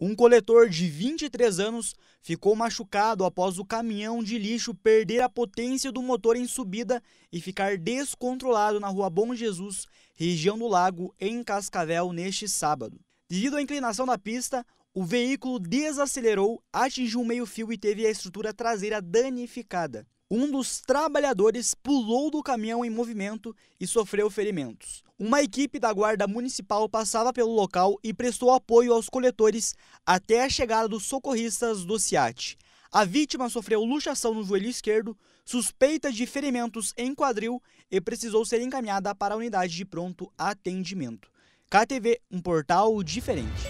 Um coletor de 23 anos ficou machucado após o caminhão de lixo perder a potência do motor em subida e ficar descontrolado na rua Bom Jesus, região do Lago, em Cascavel, neste sábado. Devido à inclinação da pista, o veículo desacelerou, atingiu o meio-fio e teve a estrutura traseira danificada um dos trabalhadores pulou do caminhão em movimento e sofreu ferimentos. Uma equipe da Guarda Municipal passava pelo local e prestou apoio aos coletores até a chegada dos socorristas do SIAT. A vítima sofreu luxação no joelho esquerdo, suspeita de ferimentos em quadril e precisou ser encaminhada para a unidade de pronto atendimento. KTV, um portal diferente.